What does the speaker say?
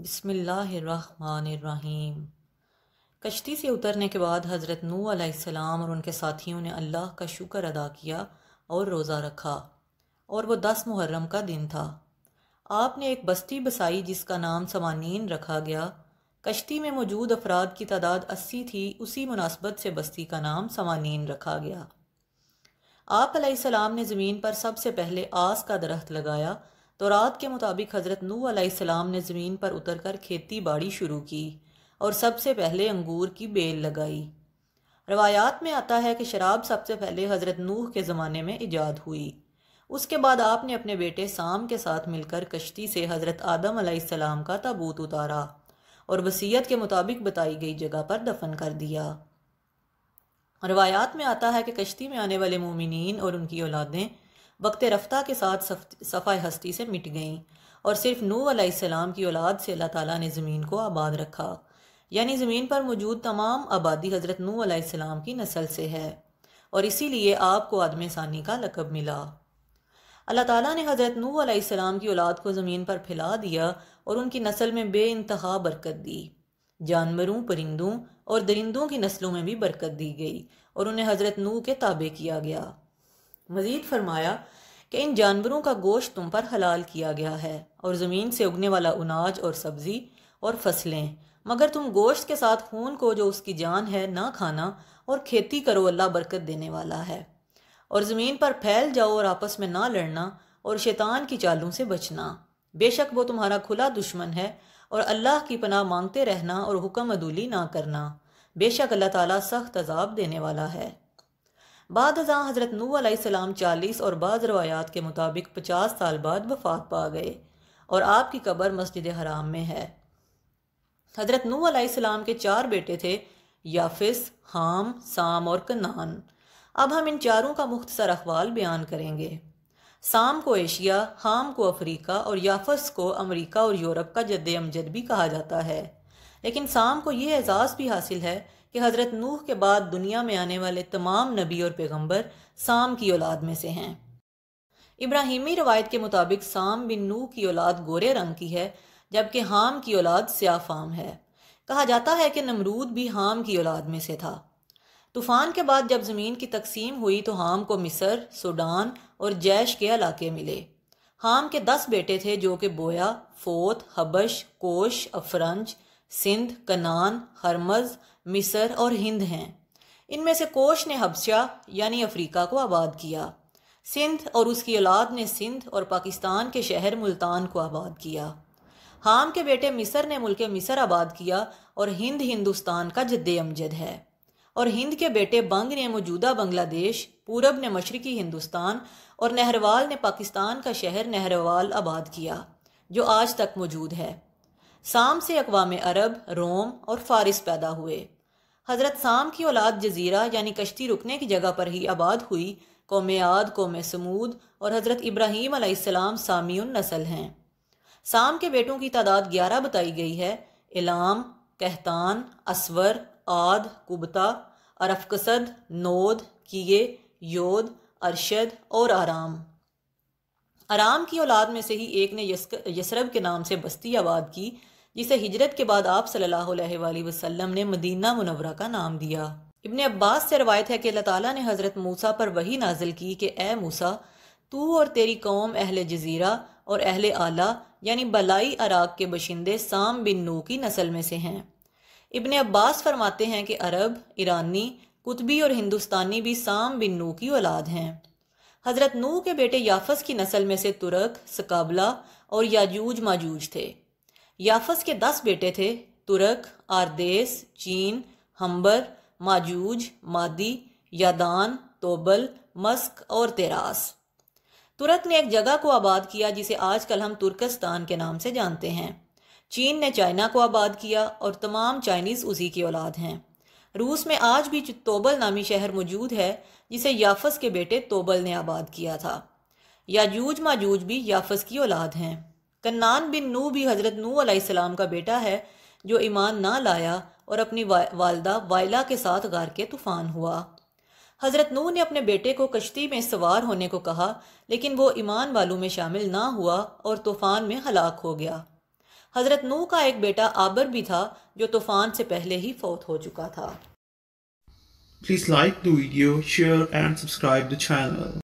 बिसमीम कश्ती से उतरने के बाद हज़रत नू आसमाम और उनके साथियों ने अल्लाह का शुक्र अदा किया और रोज़ा रखा और वह दस मुहर्रम का दिन था आपने एक बस्ती बसाई जिसका नाम समानीन रखा गया कश्ती में मौजूद अफराद की तादाद अस्सी थी उसी मुनासबत से बस्ती का नाम समानीन रखा गया आप ने ज़मीन पर सबसे पहले आस का दरख्त लगाया तो रात के मुताबिक हज़रत नू आलाम ने ज़मीन पर उतर कर खेती बाड़ी शुरू की और सबसे पहले अंगूर की बेल लगाई रवायात में आता है कि शराब सबसे पहले हज़रत नूह के ज़माने में ईजाद हुई उसके बाद आपने अपने बेटे साम के साथ मिलकर कश्ती से हज़रत आदम आलाम का ताबूत उतारा और वसीयत के मुताबिक बताई गई जगह पर दफन कर दिया रवायात में आता है कि कश्ती में आने वाले मोमिन और उनकी औलादें वक्त रफ्ता के साथ सफ़ा हस्ती से मिट गईं और सिर्फ नू अलैहिस्सलाम की औलाद से अल्लाह ताला ने ज़मीन को आबाद रखा यानी ज़मीन पर मौजूद तमाम आबादी हज़रत नू अलैहिस्सलाम की नस्ल से है और इसीलिए आपको आदम सानी का लकब मिला अल्लाह ताला ने हज़रत नू अलैहिस्सलाम की औलाद को ज़मीन पर फैला दिया और उनकी नस्ल में बे इंतहा बरकत दी जानवरों परिंदों और दरिंदों की नस्लों में भी बरकत दी गई और उन्हें हज़रत नू के ताबे किया गया मज़ीद फरमाया कि इन जानवरों का गोश्त तुम पर हलाल किया गया है और ज़मीन से उगने वाला अनाज और सब्ज़ी और फसलें मगर तुम गोश्त के साथ खून को जो उसकी जान है ना खाना और खेती करो अल्लाह बरकत देने वाला है और ज़मीन पर फैल जाओ और आपस में ना लड़ना और शैतान की चालों से बचना बेशक वो तुम्हारा खुला दुश्मन है और अल्लाह की पनाह मांगते रहना और हुक्म अदूली ना करना बेशक अल्लाह ताला सख्त अजाब देने वाला है बाद हज़ा हज़रत नू नूसम चालीस और बाद रवायात के मुताबिक पचास साल बाद वफात पा गए और आपकी कबर मस्जिद हराम में है हज़रत नू नूसम के चार बेटे थे याफिस हाम साम और कनान अब हम इन चारों का मुख्तसर अखबाल बयान करेंगे साम को एशिया हाम को अफ्रीका और याफस को अमेरिका और यूरोप का जद अमजद भी कहा जाता है लेकिन साम को यह एजाज़ भी हासिल है कि हज़रत नूह के बाद दुनिया में आने वाले तमाम नबी और पैगंबर साम की औलाद में से हैं इब्राहिमी रवायत के मुताबिक साम बिन नूह की औलाद गोरे रंग की है जबकि हाम की औलाद स्याफाम है कहा जाता है कि नमरूद भी हाम की औलाद में से था तूफ़ान के बाद जब ज़मीन की तकसीम हुई तो हाम को मिसर सूडान और जैश के इलाके मिले हाम के दस बेटे थे जो कि बोया फोत हबश कोश अफरंज सिंध कनान हरमज मिसर और हिंद हैं इनमें से कोश ने हबशा यानी अफ्रीका को आबाद किया सिंध और उसकी औलाद ने सिंध और पाकिस्तान के शहर मुल्तान को आबाद किया हाम के बेटे मिसर ने मुल्क मिसर आबाद किया और हिंद हिंदुस्तान का जद्द अमजद है और हिंद के बेटे बंग ने मौजूदा बांग्लादेश पूरब ने मशरकी हिंदुस्तान और नहरवाल ने पाकिस्तान का शहर नहरवाल आबाद किया जो आज तक मौजूद है साम से अकवाम अरब रोम और फारिस पैदा हुए हज़रत साम की औलाद जजीरा यानी कश्ती रुकने की जगह पर ही आबाद हुई कौम आद कौम समूद और हज़रत इब्राहिम आसमाम सामियन नसल हैं साम के बेटों की तादाद ग्यारह बताई गई है इलाम कहतान असवर आद कुबता अरफकसद नोद किए योद अरशद और आराम आराम की औलाद में से ही एक ने यसरब के नाम से बस्ती आबाद की जिसे हिजरत के बाद आप सल्लल्लाहु अलैहि वसल्लम ने मदीना मुनवरा का नाम दिया इबन अब्बास से रवायत है कि अल्लाह ताला ने हज़रत मूसा पर वही नाजिल की कि ए मूसा तू और तेरी कौम अहल जजीरा और अहल आला यानी बलाई अराक के बशिंदे साम बिन नू की नस्ल में से हैं इबन अब्बास फरमाते हैं कि अरब ईरानी कुतबी और हिंदुस्तानी भी साम बिन नू की औलाद हैं हज़रत नू के बेटे याफस की नस्ल में से तुरक सकाबला और याजूज माजूज थे याफस के दस बेटे थे तुरक आरदेस चीन हम्बर माजूज मादी यादान तोबल मस्क और तेरास तुरक ने एक जगह को आबाद किया जिसे आजकल हम तुर्कस्तान के नाम से जानते हैं चीन ने चाइना को आबाद किया और तमाम चाइनीज़ उसी की औलाद हैं रूस में आज भी तोबल नामी शहर मौजूद है जिसे याफस के बेटे तोबल ने आबाद किया था याजूज माजूज भी याफस की औलाद हैं कन्नान बिन नू भी हज़रत नू आसमाम का बेटा है जो ईमान ना लाया और अपनी वा, वालदा वायला के साथ गार के तूफान हुआ हज़रत नू ने अपने बेटे को कश्ती में सवार होने को कहा लेकिन वो ईमान वालों में शामिल ना हुआ और तूफान में हलाक हो गया हज़रत नू का एक बेटा आबर भी था जो तूफान से पहले ही फौत हो चुका था Please like the video, share and subscribe the channel.